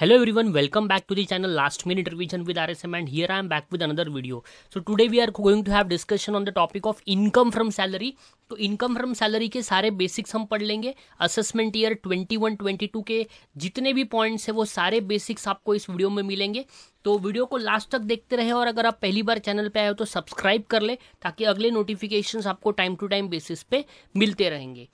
hello everyone welcome back to the channel last minute revision with RSM and here I am back with another video so today we are going to have discussion on the topic of income from salary तो income from salary के सारे basics हम पढ़ लेंगे assessment year 21 22 के जितने भी points है वो सारे बेसिक्स आपको इस वीडियो में मिलेंगे तो वीडियो को लास्ट तक देखते रहे और अगर आप पहली बार चैनल पर आए हो तो सब्सक्राइब कर ले ताकि अगले नोटिफिकेशन आपको टाइम टू टाइम बेसिस पे मिलते रहेंगे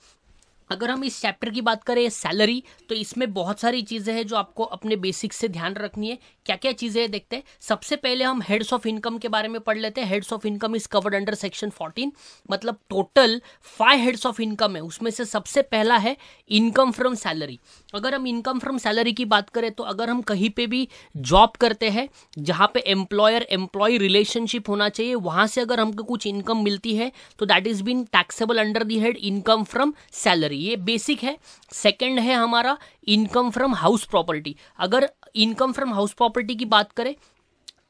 अगर हम इस चैप्टर की बात करें सैलरी तो इसमें बहुत सारी चीज़ें हैं जो आपको अपने बेसिक्स से ध्यान रखनी है क्या क्या चीज़ें देखते हैं सबसे पहले हम हेड्स ऑफ इनकम के बारे में पढ़ लेते हैं heads of income is covered under section 14 मतलब total five heads of income है उसमें से सबसे पहला है इनकम फ्रॉम सैलरी अगर हम इनकम फ्रॉम सैलरी की बात करें तो अगर हम कहीं पर भी जॉब करते हैं जहाँ पर एम्प्लॉयर एम्प्लॉय रिलेशनशिप होना चाहिए वहाँ से अगर हमको कुछ इनकम मिलती है तो that is been taxable under the head income from salary property ये बेसिक है सेकंड है हमारा इनकम फ्रॉम हाउस प्रॉपर्टी अगर इनकम फ्रॉम हाउस प्रॉपर्टी की बात करें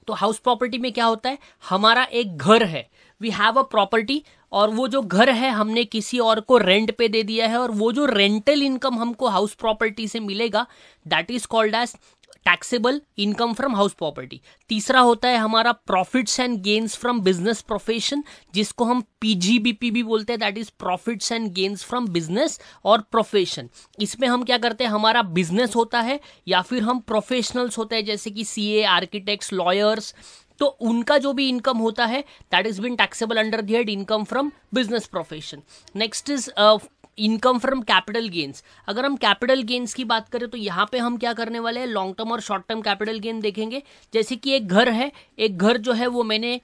तो हाउस प्रॉपर्टी में क्या होता है हमारा एक घर है वी हैव अ प्रॉपर्टी और वो जो घर है हमने किसी और को रेंट पे दे दिया है और वो जो रेंटल इनकम हमको हाउस प्रॉपर्टी से मिलेगा that is called as taxable income from house property तीसरा होता है हमारा profits and gains from business profession जिसको हम पीजीबीपी भी बोलते हैं that is profits and gains from business और प्रोफेशन इसमें हम क्या करते हैं हमारा बिजनेस होता है या फिर हम प्रोफेशनल्स होते हैं जैसे कि सी ए आर्किटेक्ट्स लॉयर्स तो उनका जो भी इनकम होता है that is been taxable under the head income from business profession next is income from capital gains अगर हम कैपिटल गेन्स की बात करें तो यहाँ पे हम क्या करने वाले हैं लॉन्ग टर्म और शॉर्ट टर्म कैपिटल गेन देखेंगे जैसे कि एक घर है एक घर जो है वो मैंने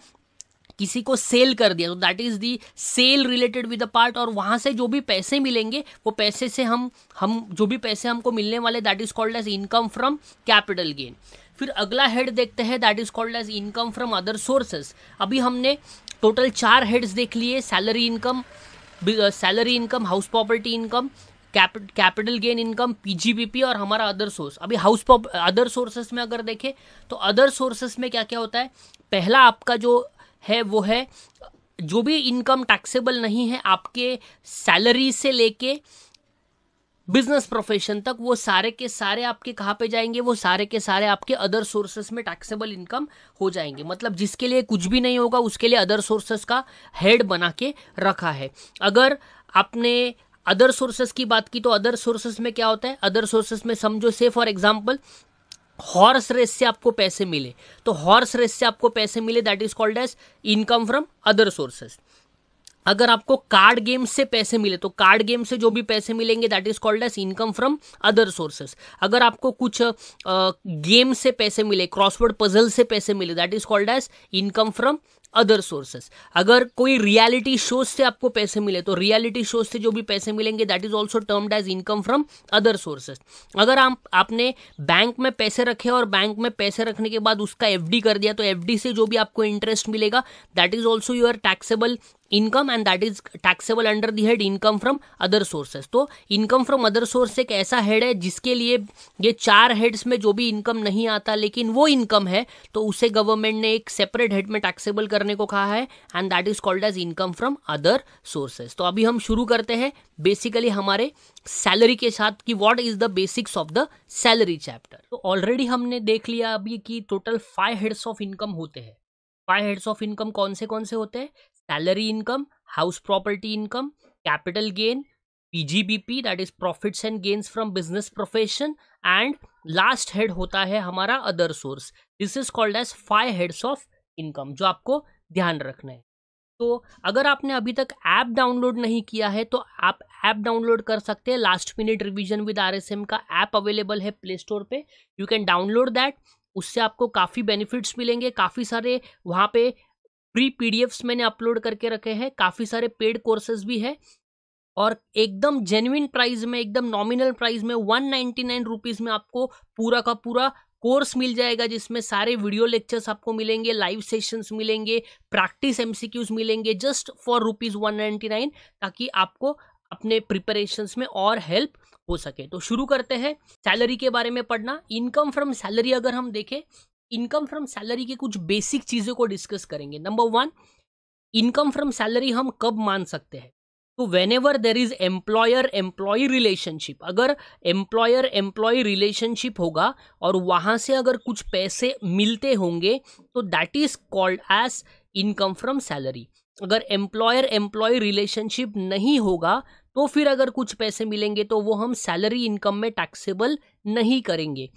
किसी को सेल कर दिया तो that is the sale related with a part और वहां से जो भी पैसे मिलेंगे वो पैसे से हम हम जो भी पैसे हमको मिलने वाले that is called as income from capital gain फिर अगला हेड देखते हैं that is called as income from other sources अभी हमने टोटल चार हेड्स देख लिए salary income salary income house property income capital gain income PGBP और हमारा अदर सोर्स अभी हाउस अदर सोर्सेस में अगर देखें तो अदर सोर्सेस में क्या क्या होता है पहला आपका जो है वो है जो भी इनकम टैक्सेबल नहीं है आपके सैलरी से लेके बिजनेस प्रोफेशन तक वो सारे के सारे आपके कहाँ पे जाएंगे वो सारे के सारे आपके अदर सोर्सेस में टैक्सेबल इनकम हो जाएंगे मतलब जिसके लिए कुछ भी नहीं होगा उसके लिए अदर सोर्सेस का हेड बना के रखा है अगर आपने अदर सोर्सेस की बात की तो अदर सोर्सेस में क्या होता है अदर सोर्सेस में समझो से फॉर एग्जाम्पल हॉर्स रेस से आपको पैसे मिले तो हॉर्स रेस से आपको पैसे मिले that is called as income from other sources अगर आपको कार्ड गेम से पैसे मिले तो कार्ड गेम से जो भी पैसे मिलेंगे that is called as income from other sources अगर आपको कुछ गेम से पैसे मिले क्रॉसवर्ड पजल से पैसे मिले that is called as income from other sources अगर कोई रियलिटी शोज से आपको पैसे मिले तो रियलिटी शोज से जो भी पैसे मिलेंगे that is also termed as income from other sources अगर आप आपने बैंक में पैसे रखे और बैंक में पैसे रखने के बाद उसका एफ कर दिया तो एफ से जो भी आपको इंटरेस्ट मिलेगा that is also your taxable income and that is taxable under the head income from other sources तो इनकम फ्रॉम अदर सोर्स एक ऐसा हेड है जिसके लिए ये चार हेड्स में जो भी इनकम नहीं आता लेकिन वो इनकम है तो उसे गवर्नमेंट ने एक सेपरेट हेड में टैक्सेबल कर करने को कहा है and that is called as income from other sources तो अभी हम शुरू करते हैं बेसिकली हमारे सैलरी के साथ कि what is the basics of the salary chapter तो ऑलरेडी हमने देख लिया अभी कि total five heads of income होते हैं फाइव हेड्स ऑफ इनकम कौन से कौन से होते हैं salary income house property income capital gain PGBP that is profits and gains from business profession and last head होता है हमारा other source this is called as five heads of income जो आपको ध्यान रखना है तो अगर आपने अभी तक ऐप डाउनलोड नहीं किया है तो आप ऐप डाउनलोड कर सकते हैं last minute revision with M का ऐप अवेलेबल है प्ले स्टोर पे यू कैन डाउनलोड दैट उससे आपको काफ़ी बेनिफिट्स मिलेंगे काफ़ी सारे वहाँ पे फ्री पी मैंने अपलोड करके रखे हैं काफ़ी सारे पेड कोर्सेज भी है और एकदम जेन्युन प्राइस में एकदम नॉमिनल प्राइस में वन नाइन्टी नाइन में आपको पूरा का पूरा कोर्स मिल जाएगा जिसमें सारे वीडियो लेक्चर्स आपको मिलेंगे लाइव सेशंस मिलेंगे प्रैक्टिस एमसीक्यूज मिलेंगे just for rupees one ninety nine ताकि आपको अपने प्रिपरेशंस में और हेल्प हो सके तो शुरू करते हैं सैलरी के बारे में पढ़ना इनकम फ्रॉम सैलरी अगर हम देखें इनकम फ्रॉम सैलरी के कुछ बेसिक चीज़ों को डिस्कस करेंगे number one income from salary हम कब मान सकते हैं तो whenever there is employer employee relationship अगर एम्प्लॉयर एम्प्लॉय रिलेशनशिप होगा और वहाँ से अगर कुछ पैसे मिलते होंगे तो that is called as income from salary अगर एम्प्लॉयर एम्प्लॉय रिलेशनशिप नहीं होगा तो फिर अगर कुछ पैसे मिलेंगे तो वो हम सैलरी इनकम में टैक्सेबल नहीं करेंगे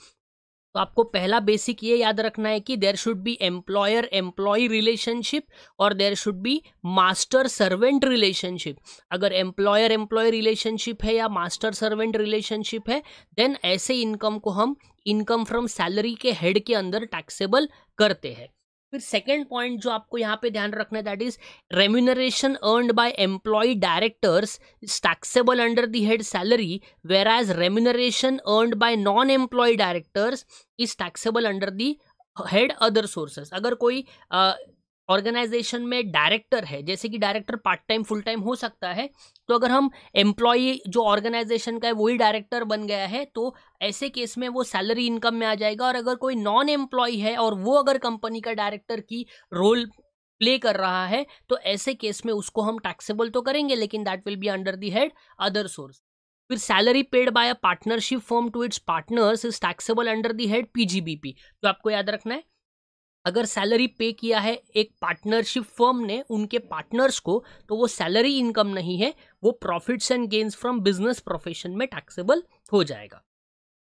तो आपको पहला बेसिक ये याद रखना है कि there should be employer employee relationship और there should be master servant relationship अगर एम्प्लॉयर एम्प्लॉय रिलेशनशिप है या मास्टर सर्वेंट रिलेशनशिप है देन ऐसे इनकम को हम इनकम फ्रॉम सैलरी के हेड के अंदर टैक्सेबल करते हैं फिर सेकेंड पॉइंट जो आपको यहाँ पे ध्यान रखना है that is remuneration earned by employee directors is taxable under the head salary whereas remuneration earned by non employee directors is taxable under the head other sources अगर कोई uh, ऑर्गेनाइजेशन में डायरेक्टर है जैसे कि director part time full time हो सकता है तो अगर हम एम्प्लॉई जो ऑर्गेनाइजेशन का है वही डायरेक्टर बन गया है तो ऐसे केस में वो सैलरी इनकम में आ जाएगा और अगर कोई नॉन एम्प्लॉय है और वो अगर कंपनी का डायरेक्टर की रोल प्ले कर रहा है तो ऐसे केस में उसको हम टैक्सेबल तो करेंगे लेकिन that will be under the head other source फिर salary paid by a partnership firm to its partners is taxable under the head PGBP तो आपको याद रखना है अगर सैलरी पे किया है एक पार्टनरशिप फर्म ने उनके पार्टनर्स को तो वो सैलरी इनकम नहीं है वो profits and gains from business profession में टैक्सेबल हो जाएगा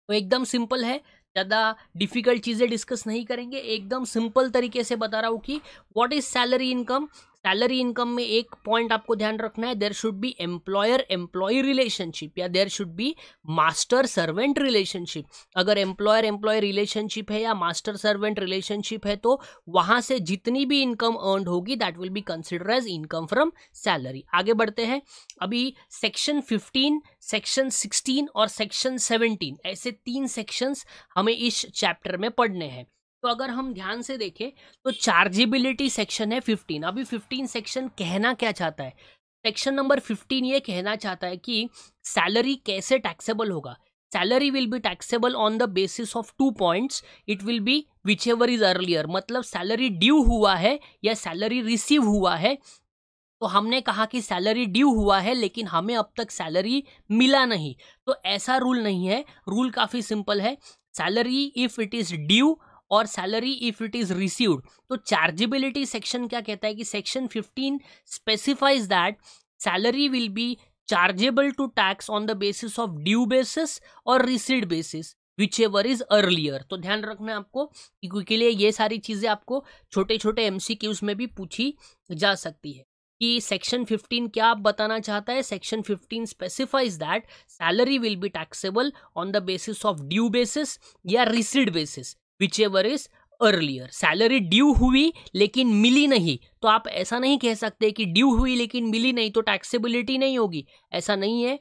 तो एकदम सिंपल है ज़्यादा डिफिकल्ट चीज़ें डिस्कस नहीं करेंगे एकदम सिंपल तरीके से बता रहा हूँ कि what is salary income salary income में एक पॉइंट आपको ध्यान रखना है there should be employer employee relationship या there should be master servant relationship अगर एम्प्लॉयर एम्प्लॉय रिलेशनशिप है या मास्टर सर्वेंट रिलेशनशिप है तो वहां से जितनी भी इनकम अर्न होगी that will be consider as income from salary आगे बढ़ते हैं अभी सेक्शन फिफ्टीन सेक्शन सिक्सटीन और सेक्शन सेवनटीन ऐसे तीन सेक्शंस हमें इस चैप्टर में पढ़ने हैं तो अगर हम ध्यान से देखें तो चार्जिबिलिटी सेक्शन है फिफ्टीन अभी फिफ्टीन सेक्शन कहना क्या चाहता है सेक्शन नंबर फिफ्टीन ये कहना चाहता है कि सैलरी कैसे टैक्सेबल होगा salary will be taxable on the basis of two points it will be whichever is earlier मतलब सैलरी ड्यू हुआ है या सैलरी रिसीव हुआ है तो हमने कहा कि सैलरी ड्यू हुआ है लेकिन हमें अब तक सैलरी मिला नहीं तो ऐसा रूल नहीं है रूल काफ़ी सिंपल है salary if it is due और salary if it is received तो चार्जेबिलिटी सेक्शन क्या कहता है कि section fifteen specifies that salary will be chargeable to tax on the basis of due basis और received basis whichever is earlier तो ध्यान रखना आपको के लिए ये सारी चीज़ें आपको छोटे छोटे एम सी क्यूज में भी पूछी जा सकती है कि सेक्शन 15 क्या आप बताना चाहता है section 15 specifies that salary will be taxable on the basis of due basis या received basis whichever is earlier salary due हुई लेकिन मिली नहीं तो आप ऐसा नहीं कह सकते कि ड्यू हुई लेकिन मिली नहीं तो टैक्सेबिलिटी नहीं होगी ऐसा नहीं है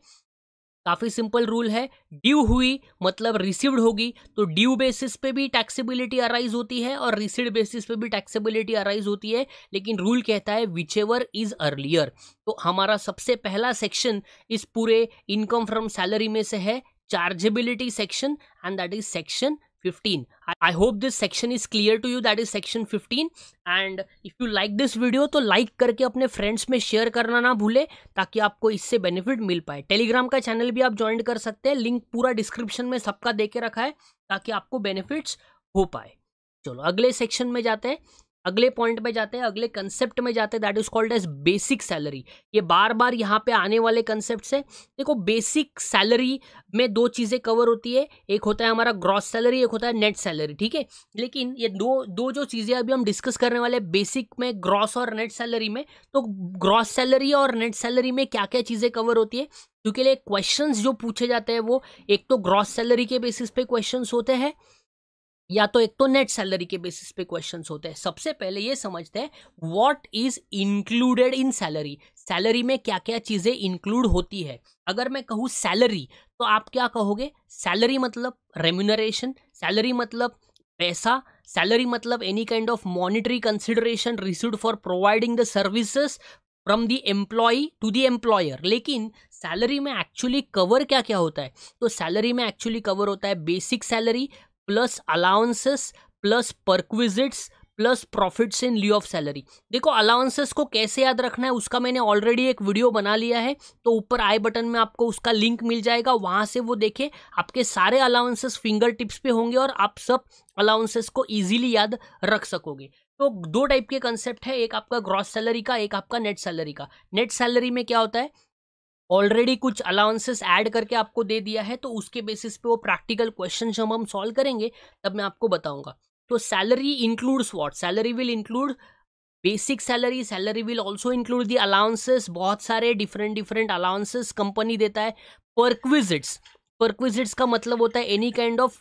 काफ़ी सिंपल रूल है ड्यू हुई मतलब रिसीव्ड होगी तो ड्यू बेसिस पे भी टैक्सेबिलिटी अराइज होती है और रिसीव्ड बेसिस पे भी टैक्सेबिलिटी अराइज होती है लेकिन रूल कहता है विच एवर इज अर्लियर तो हमारा सबसे पहला सेक्शन इस पूरे इनकम फ्रॉम सैलरी में से है chargeability section and that is section 15 i hope this section is clear to you that is section 15 and if you like this video तो लाइक like करके अपने फ्रेंड्स में शेयर करना ना भूले ताकि आपको इससे बेनिफिट मिल पाए टेलीग्राम का चैनल भी आप ज्वाइन कर सकते हैं लिंक पूरा डिस्क्रिप्शन में सबका दे के रखा है ताकि आपको बेनिफिट्स हो पाए चलो अगले सेक्शन में जाते हैं अगले पॉइंट में जाते हैं अगले कंसेप्ट में जाते हैं that is called as basic salary ये बार बार यहाँ पे आने वाले कंसेप्ट से देखो बेसिक सैलरी में दो चीज़ें कवर होती है एक होता है हमारा ग्रॉस सैलरी एक होता है नेट सैलरी ठीक है लेकिन ये दो दो जो चीज़ें अभी हम डिस्कस करने वाले बेसिक में ग्रॉस और नेट सैलरी में तो ग्रॉस सैलरी और नेट सैलरी में क्या क्या चीज़ें कवर होती है क्योंकि लिए क्वेश्चंस जो पूछे जाते हैं वो एक तो ग्रॉस सैलरी के बेसिस पे क्वेश्चंस होते हैं या तो एक तो नेट सैलरी के बेसिस पे क्वेश्चंस होते हैं सबसे पहले ये समझते हैं what is included in salary salary में क्या क्या चीज़ें इंक्लूड होती है अगर मैं कहूँ सैलरी तो आप क्या कहोगे सैलरी मतलब रेम्यूनरेशन सैलरी मतलब पैसा सैलरी मतलब any kind of monetary consideration receive for providing the services from the employee to the employer लेकिन सैलरी में एक्चुअली कवर क्या क्या होता है तो सैलरी में एक्चुअली कवर होता है basic salary plus allowances plus perquisites plus profits in lieu of salary देखो अलाउंसेस को कैसे याद रखना है उसका मैंने ऑलरेडी एक वीडियो बना लिया है तो ऊपर आई बटन में आपको उसका लिंक मिल जाएगा वहाँ से वो देखें आपके सारे अलाउंसेस फिंगर टिप्स पे होंगे और आप सब अलाउंसेस को ईजिली याद रख सकोगे तो दो टाइप के कंसेप्ट है एक आपका ग्रॉस सैलरी का एक आपका नेट सैलरी का नेट सैलरी में क्या होता है ऑलरेडी कुछ अलाउंसेस ऐड करके आपको दे दिया है तो उसके बेसिस पे वो प्रैक्टिकल क्वेश्चन जब हम सॉल्व करेंगे तब मैं आपको बताऊंगा तो salary includes what salary will include basic salary salary will also include the allowances बहुत सारे डिफरेंट डिफरेंट अलाउंसेस कंपनी देता है परक्विजिट्स परक्विजिट्स का मतलब होता है any kind of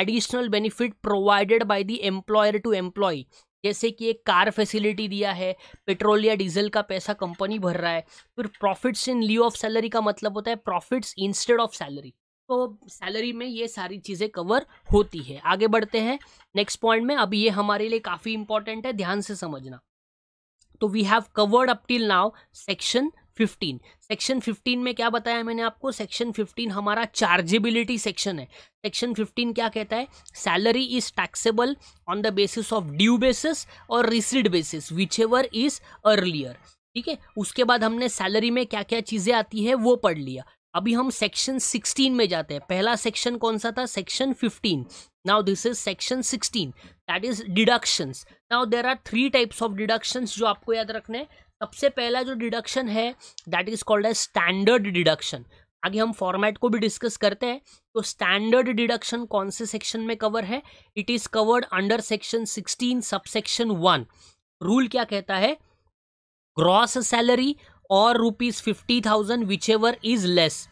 additional benefit provided by the employer to employee जैसे कि एक कार फैसिलिटी दिया है पेट्रोल या डीजल का पैसा कंपनी भर रहा है फिर profits in lieu of salary का मतलब होता है प्रॉफिट्स इंस्टेड ऑफ सैलरी तो सैलरी में ये सारी चीज़ें कवर होती है आगे बढ़ते हैं नेक्स्ट पॉइंट में अभी ये हमारे लिए काफ़ी इंपॉर्टेंट है ध्यान से समझना तो we have covered up till now section fifteen section fifteen में क्या बताया मैंने आपको सेक्शन फिफ्टीन हमारा चार्जेबिलिटी सेक्शन है सेक्शन फिफ्टीन क्या कहता है salary is taxable on the basis of due basis और received basis whichever is earlier ठीक है उसके बाद हमने सैलरी में क्या क्या चीज़ें आती है वो पढ़ लिया अभी हम सेक्शन सिक्सटीन में जाते हैं पहला सेक्शन कौन सा था section fifteen now this is section sixteen that is deductions now there are three types of deductions जो आपको याद रखने हैं सबसे पहला जो डिडक्शन है that is called as standard deduction आगे हम फॉर्मेट को भी डिस्कस करते हैं तो स्टैंडर्ड डिडक्शन कौन से सेक्शन में कवर है it is covered under section sixteen subsection one rule क्या कहता है ग्रॉस सैलरी और rupees fifty thousand whichever is less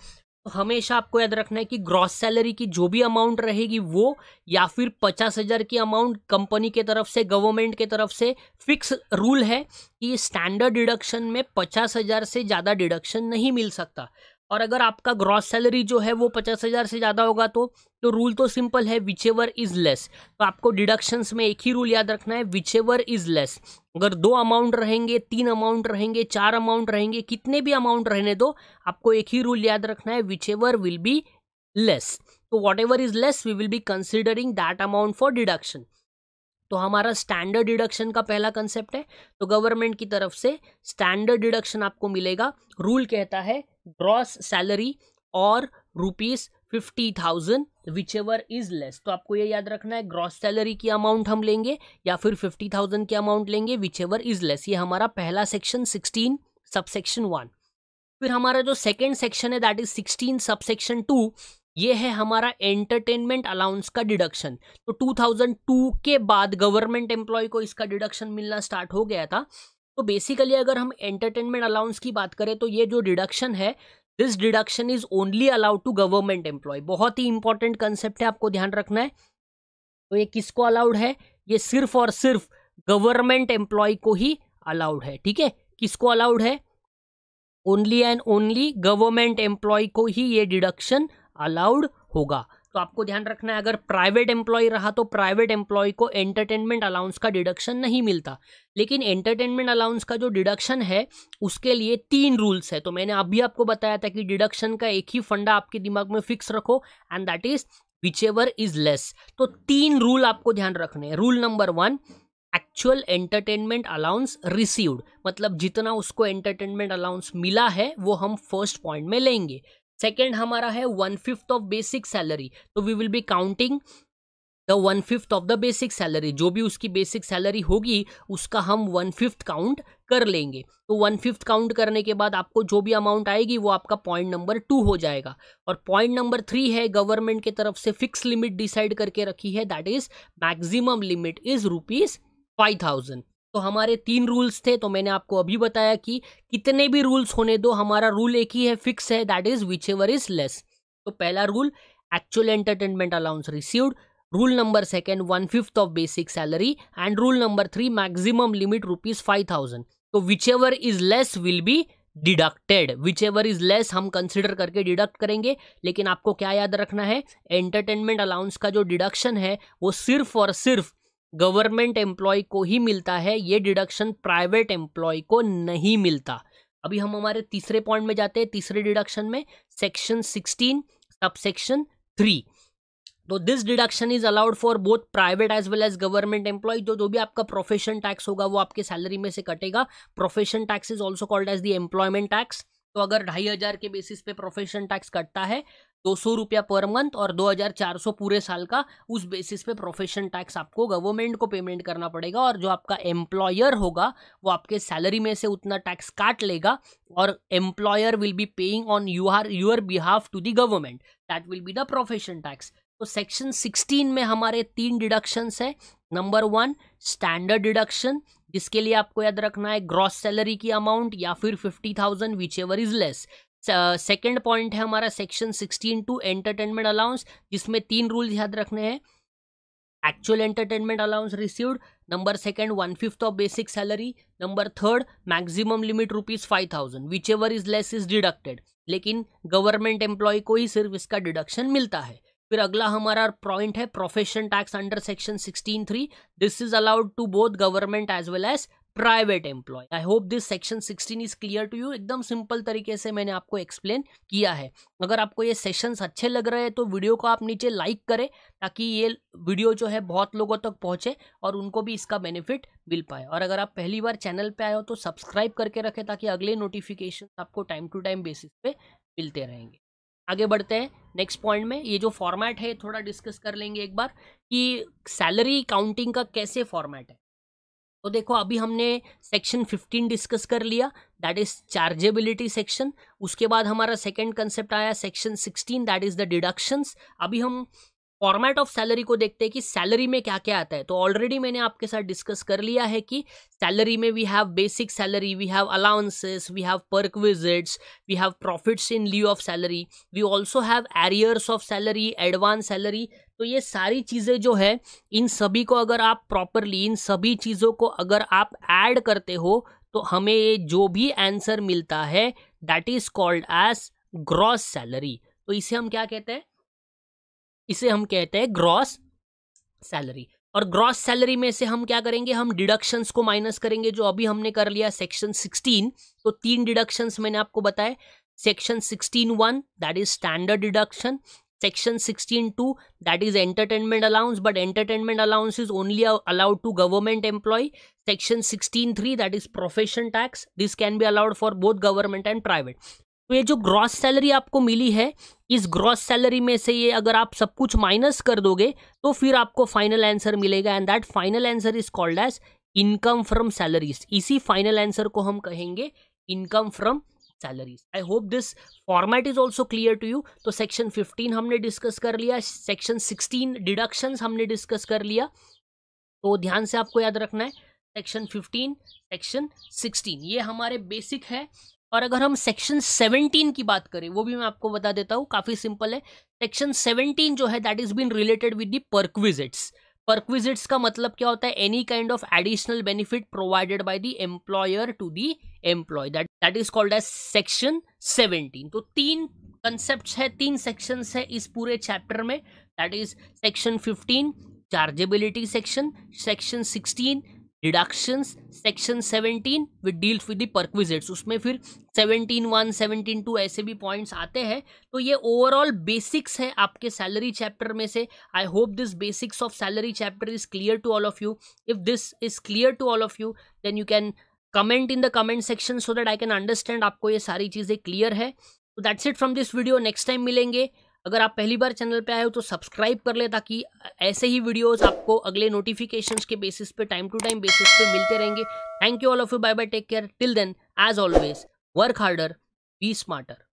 तो हमेशा आपको याद रखना है कि ग्रॉस सैलरी की जो भी अमाउंट रहेगी वो या फिर पचास हज़ार की अमाउंट कंपनी के तरफ से गवर्नमेंट के तरफ से फिक्स रूल है कि स्टैंडर्ड डिडक्शन में पचास हज़ार से ज़्यादा डिडक्शन नहीं मिल सकता और अगर आपका ग्रॉस सैलरी जो है वो पचास हज़ार से ज़्यादा होगा तो तो रूल तो सिंपल है विच एवर इज़ लेस तो आपको डिडक्शंस में एक ही रूल याद रखना है विच एवर इज़ लेस अगर दो अमाउंट रहेंगे तीन अमाउंट रहेंगे चार अमाउंट रहेंगे कितने भी अमाउंट रहने दो आपको एक ही रूल याद रखना है whichever will be less तो whatever is less we will be considering that amount for deduction तो हमारा स्टैंडर्ड डिडक्शन का पहला कंसेप्ट है तो गवर्नमेंट की तरफ से स्टैंडर्ड डिडक्शन आपको मिलेगा रूल कहता है ग्रॉस सैलरी और rupees fifty thousand whichever is less तो आपको ये याद रखना है ग्रॉस सैलरी की अमाउंट हम लेंगे या फिर फिफ्टी थाउजेंड की अमाउंट लेंगे विच एवर इज लेस ये हमारा पहला सेक्शन सिक्सटीन सबसेक्शन वन फिर हमारा जो सेकेंड सेक्शन है that is sixteen subsection two ये है हमारा एंटरटेनमेंट अलाउंस का डिडक्शन तो टू के बाद गवर्नमेंट एम्प्लॉय को इसका डिडक्शन मिलना स्टार्ट हो गया था तो बेसिकली अगर हम एंटरटेनमेंट अलाउंस की बात करें तो ये जो डिडक्शन है this deduction is only allowed to government employee बहुत ही इंपॉर्टेंट कंसेप्ट है आपको ध्यान रखना है तो ये किसको अलाउड है ये सिर्फ और सिर्फ गवर्नमेंट एम्प्लॉय को ही अलाउड है ठीक है किसको अलाउड है only and only government employee को ही ये डिडक्शन अलाउड होगा तो आपको ध्यान रखना है अगर प्राइवेट एम्प्लॉय रहा तो प्राइवेट एम्प्लॉय को एंटरटेनमेंट अलाउंस का डिडक्शन नहीं मिलता लेकिन एंटरटेनमेंट अलाउंस का जो डिडक्शन है उसके लिए तीन रूल्स है तो मैंने अभी आपको बताया था कि डिडक्शन का एक ही फंडा आपके दिमाग में फिक्स रखो and that is whichever is less तो तीन रूल आपको ध्यान रखने हैं rule number one actual entertainment allowance received मतलब जितना उसको एंटरटेनमेंट अलाउंस मिला है वो हम फर्स्ट पॉइंट में लेंगे सेकेंड हमारा है one fifth of basic salary तो we will be counting the one fifth of the basic salary जो भी उसकी बेसिक सैलरी होगी उसका हम वन फिफ्थ काउंट कर लेंगे तो वन फिफ्थ काउंट करने के बाद आपको जो भी अमाउंट आएगी वो आपका पॉइंट नंबर टू हो जाएगा और पॉइंट नंबर थ्री है गवर्नमेंट की तरफ से फिक्स लिमिट डिसाइड करके रखी है that is maximum limit is rupees five thousand तो हमारे तीन रूल्स थे तो मैंने आपको अभी बताया कि कितने भी रूल्स होने दो हमारा रूल एक ही है फिक्स है that is whichever is less तो पहला rule actual entertainment allowance received rule number second one fifth of basic salary and rule number three maximum limit rupees five thousand तो whichever is less will be deducted whichever is less हम consider करके deduct करेंगे लेकिन आपको क्या याद रखना है एंटरटेनमेंट अलाउंस का जो डिडक्शन है वो सिर्फ और सिर्फ गवर्नमेंट एम्प्लॉय को ही मिलता है ये डिडक्शन प्राइवेट एम्प्लॉय को नहीं मिलता अभी हम हमारे तीसरे पॉइंट में जाते हैं तीसरे डिडक्शन में section sixteen subsection three तो this deduction is allowed for both private as well as government employee जो जो भी आपका प्रोफेशन टैक्स होगा वो आपके सैलरी में से कटेगा profession tax is also called as the employment tax तो अगर ढाई हजार के बेसिस पे प्रोफेशन टैक्स कटता है दो सौ रुपया पर मंथ और दो हज़ार चार सौ पूरे साल का उस बेसिस पे प्रोफेशन टैक्स आपको गवर्नमेंट को पेमेंट करना पड़ेगा और जो आपका एम्प्लॉयर होगा वो आपके सैलरी में से उतना टैक्स काट लेगा और employer will be paying on you are your behalf to the government that will be the profession tax तो सेक्शन सिक्सटीन में हमारे तीन डिडक्शंस है नंबर वन स्टैंडर्ड डिडक्शन जिसके लिए आपको याद रखना है ग्रॉस सैलरी की अमाउंट या फिर fifty thousand whichever is less second point है हमारा section sixteen two entertainment allowance जिसमें तीन रूल याद रखने हैं actual entertainment allowance received number second one fifth of basic salary number third maximum limit rupees five thousand whichever is less is deducted लेकिन government employee को ही सिर्फ इसका डिडक्शन मिलता है फिर अगला हमारा पॉइंट है profession tax under section sixteen three this is allowed to both government as well as private employee I hope this section 16 is clear to you एकदम सिंपल तरीके से मैंने आपको एक्सप्लेन किया है अगर आपको ये सेशंस अच्छे लग रहे हैं तो वीडियो को आप नीचे लाइक करें ताकि ये वीडियो जो है बहुत लोगों तक पहुंचे और उनको भी इसका बेनिफिट मिल पाए और अगर आप पहली बार चैनल पर आए हो तो सब्सक्राइब करके रखें ताकि अगले नोटिफिकेशन आपको टाइम टू टाइम बेसिस पे मिलते रहेंगे आगे बढ़ते हैं नेक्स्ट पॉइंट में ये जो फॉर्मेट है थोड़ा डिस्कस कर लेंगे एक बार कि सैलरी काउंटिंग का कैसे फॉर्मेट है तो देखो अभी हमने सेक्शन 15 डिस्कस कर लिया दैट इज चार्जेबिलिटी सेक्शन उसके बाद हमारा सेकेंड कंसेप्ट आया section 16 that is the deductions अभी हम फॉर्मेट ऑफ सैलरी को देखते हैं कि सैलरी में क्या क्या आता है तो ऑलरेडी मैंने आपके साथ डिस्कस कर लिया है कि सैलरी में we have basic salary we have allowances we have perquisites we have profits in lieu of salary we also have arrears of salary advance salary तो ये सारी चीज़ें जो है इन सभी को अगर आप प्रॉपरली इन सभी चीज़ों को अगर आप ऐड करते हो तो हमें ये जो भी आंसर मिलता है that is called as gross salary तो इसे हम क्या कहते हैं इसे हम कहते हैं ग्रॉस सैलरी और ग्रॉस सैलरी में से हम क्या करेंगे हम डिडक्शंस को माइनस करेंगे जो अभी हमने कर लिया सेक्शन सिक्सटीन तो तीन डिडक्शंस मैंने आपको बताए section sixteen one that is standard deduction section sixteen two that is entertainment allowance but entertainment allowance is only allowed to government employee section sixteen three that is profession tax this can be allowed for both government and private तो ये जो gross salary आपको मिली है इस gross salary में से ये अगर आप सब कुछ माइनस कर दोगे तो फिर आपको फाइनल आंसर मिलेगा and that final answer is called as income from salaries इसी फाइनल आंसर को हम कहेंगे income from salaries I hope this format is also clear to you तो सेक्शन फिफ्टीन हमने डिस्कस कर लिया सेक्शन सिक्सटीन डिडक्शन हमने डिस्कस कर लिया तो ध्यान से आपको याद रखना है सेक्शन फिफ्टीन सेक्शन सिक्सटीन ये हमारे बेसिक है और अगर हम सेक्शन सेवनटीन की बात करें वो भी मैं आपको बता देता हूँ काफ़ी सिंपल है सेक्शन सेवनटीन जो है that is been related with the perquisites perquisites का मतलब क्या होता है any kind of additional benefit provided by the employer to the employee that that is called as section seventeen तो तीन कंसेप्ट है तीन सेक्शन है इस पूरे चैप्टर में that is section fifteen chargeability section section sixteen deductions section 17 with deals with the perquisites उसमें फिर 17 वन 17 टू ऐसे भी पॉइंट्स आते हैं तो ये ओवरऑल बेसिक्स है आपके सैलरी चैप्टर में से I hope this basics of salary chapter is clear to all of you if this is clear to all of you then you can comment in the comment section so that I can understand आपको ये सारी चीज़ें clear है तो that's it from this video next time मिलेंगे अगर आप पहली बार चैनल पे आए हो तो सब्सक्राइब कर ले ताकि ऐसे ही वीडियोस आपको अगले नोटिफिकेशंस के बेसिस पे टाइम टू टाइम बेसिस पे मिलते रहेंगे thank you all of you bye bye take care till then as always work harder be smarter